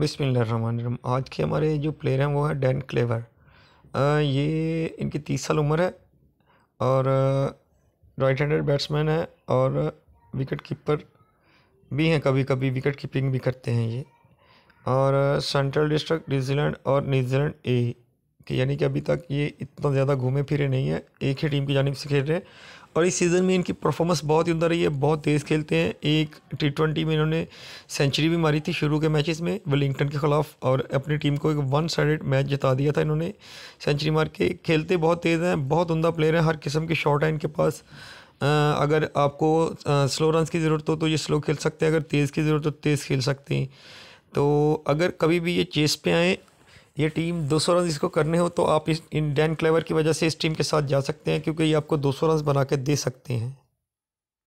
बिस्मिन आज के हमारे जो प्लेयर हैं वो है डैन क्लेवर ये इनकी तीस साल उम्र है और राइट हैंडेड बैट्समैन है और विकेट कीपर भी हैं कभी कभी विकेट कीपिंग भी करते हैं ये और सेंट्रल डिस्ट्रिक्ट न्यूजीलैंड और न्यूजीलैंड ए कि यानी कि अभी तक ये इतना ज़्यादा घूमे फिरे नहीं है एक ही टीम की जानब से खेल रहे हैं और इस सीज़न में इनकी परफॉर्मेंस बहुत ही उमदा रही है बहुत तेज़ खेलते हैं एक टी ट्वेंटी में इन्होंने सेंचुरी भी मारी थी शुरू के मैचेस में वेलिंगटन के ख़िलाफ़ और अपनी टीम को एक वन साइड मैच जिता दिया था इन्होंने सेंचुरी मार के खेलते बहुत तेज़ हैं बहुत उमदा प्लेयर हैं हर किस्म के शॉट हैं इनके पास अगर आपको स्लो रन की ज़रूरत हो तो ये स्लो खेल सकते हैं अगर तेज़ की ज़रूरत हो तो तेज़ खेल सकते हैं तो अगर कभी भी ये चेस पे आएँ ये टीम 200 रन इसको करने हो तो आप इस इन डैन क्लेवर की वजह से इस टीम के साथ जा सकते हैं क्योंकि ये आपको 200 रन बना के दे सकते हैं